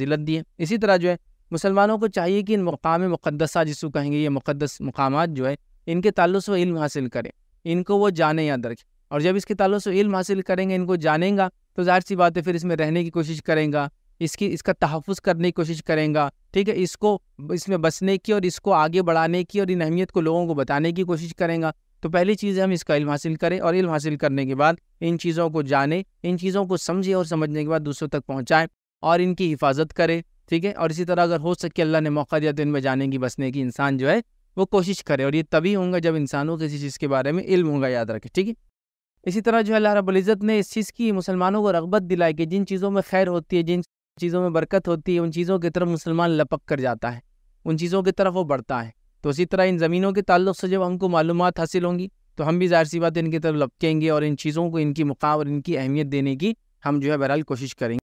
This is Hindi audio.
जिलत दी है इसी तरह जो है मुसलमानों को चाहिए कि इन मकाम मुक़दसा जिसको कहेंगे ये मुक़दस मकाम जो है इनके तल्लु से इल्म हासिल करें इनको वो जाने या रखें और जब इसके तल्लु से इल्म हासिल करेंगे इनको जानेगा तो जाहिर सी बात है फिर इसमें रहने की कोशिश करेंगे इसकी इसका तहफ़ करने की कोशिश करेंगे ठीक है इसको इसमें बसने की और इसको आगे बढ़ाने की और इन अहमियत को लोगों को बताने की कोशिश करेगा तो पहली चीज़ हम इसका इल्म हासिल करें और इल्म हासिल करने के बाद इन चीज़ों को जाने इन चीज़ों को समझें और समझने के बाद दूसरों तक पहुँचाएँ और इनकी हिफाजत करे ठीक है और इसी तरह अगर हो सके अल्लाह ने मौका दिया तो इनमें जाने की बसने की इंसान जो है वो कोशिश करे और ये तभी होंगे जब इंसानों को किसी चीज़ के बारे में इल्म होगा याद रखे ठीक है इसी तरह जो है अल्लाह रबुल्ज़त ने इस चीज़ की मुसलमानों को रगबत दिलाई कि जिन चीज़ों में खैर होती है जिन चीज़ों में बरकत होती है उन चीज़ों की तरफ मुसलमान लपक कर जाता है उन चीज़ों की तरफ वो बढ़ता है तो इसी तरह इन ज़मीनों के ताल्लुक से जब हमको मालूम हासिल होंगी तो हम भी ज़ाहिर सी बात इनकी तरफ लपकेंगे और इन चीज़ों को इनकी मुकाम और इनकी अहमियत देने की हम जो है बहरहाल कोशिश करेंगे